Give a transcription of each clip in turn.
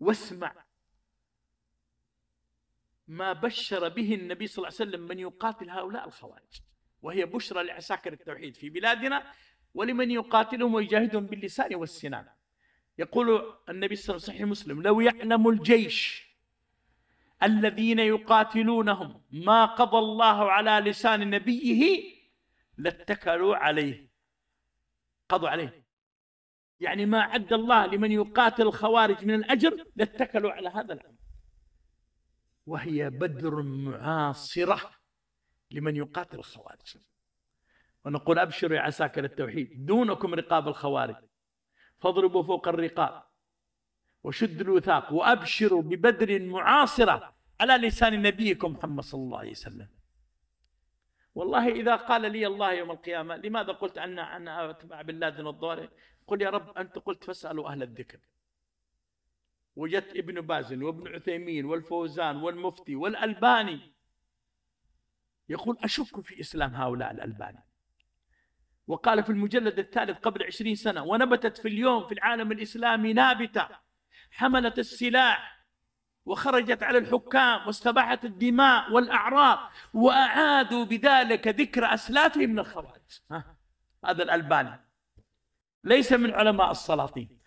واسمع ما بشر به النبي صلى الله عليه وسلم من يقاتل هؤلاء الخوارج وهي بشرى لعساكر التوحيد في بلادنا ولمن يقاتلهم ويجاهدهم باللسان والسنان يقول النبي صلى الله عليه وسلم صحيح مسلم لو يعلم الجيش الذين يقاتلونهم ما قضى الله على لسان نبيه لاتكلوا عليه قضوا عليه يعني ما عد الله لمن يقاتل الخوارج من الأجر لاتكلوا على هذا العمل وهي بدر معاصرة لمن يقاتل الخوارج ونقول أبشروا يا عساكر التوحيد دونكم رقاب الخوارج فاضربوا فوق الرقاب وشدوا الوثاق وأبشروا ببدر معاصرة على لسان نبيكم محمد صلى الله عليه وسلم والله إذا قال لي الله يوم القيامة لماذا قلت أن أنا أتبع بن لادن الضاري قل يا رب أنت قلت فاسألوا أهل الذكر وجدت ابن باز وابن عثيمين والفوزان والمفتي والألباني يقول أشك في إسلام هؤلاء الألباني وقال في المجلد الثالث قبل عشرين سنة ونبتت في اليوم في العالم الإسلامي نابتة حملت السلاح وخرجت على الحكام واستباحت الدماء والأعراض وأعادوا بذلك ذكر أسلافهم من الخوارج هذا الألباني ليس من علماء السلاطين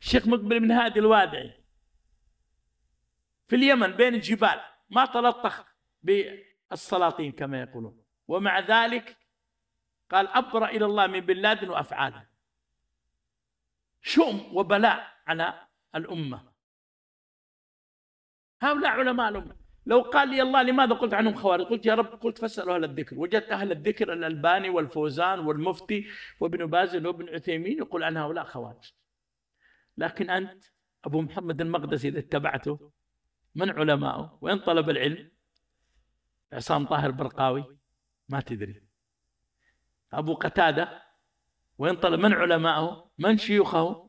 الشيخ مقبل من هادي الوادعي في اليمن بين الجبال ما تلطخ بالسلاطين كما يقولون ومع ذلك قال أبرأ إلى الله من بن لادن وأفعاله شؤم وبلاء على الأمة هؤلاء علماء الأمة لو قال لي الله لماذا قلت عنهم خوارج قلت يا رب قلت فاسألوا أهل الذكر وجدت أهل الذكر الألباني والفوزان والمفتي وابن باز وابن عثيمين يقول عن هؤلاء خوارج لكن أنت أبو محمد المقدسي إذا اتبعته من علمائه؟ وين طلب العلم عصام طاهر برقاوي ما تدري أبو قتادة وين طلب من علمائه؟ من شيوخه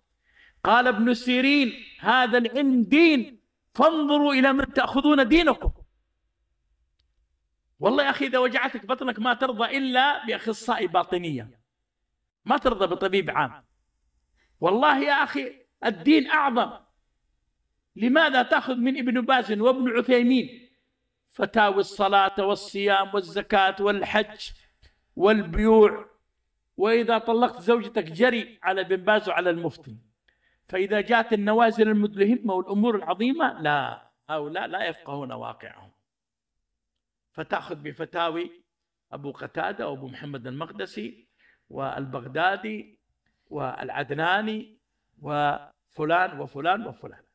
قال ابن سيرين هذا العلم دين فانظروا إلى من تأخذون دينكم والله يا أخي إذا وجعتك بطنك ما ترضى إلا بأخصائي باطنية ما ترضى بطبيب عام والله يا أخي الدين أعظم لماذا تأخذ من ابن باز وابن عثيمين فتاوي الصلاة والصيام والزكاة والحج والبيوع وإذا طلقت زوجتك جري على ابن باز وعلى المفتي فإذا جاءت النوازل المدلهمة والأمور العظيمة لا هؤلاء لا يفقهون واقعهم فتأخذ بفتاوي أبو قتادة وأبو محمد المقدسي والبغدادي والعدناني وفلان وفلان وفلان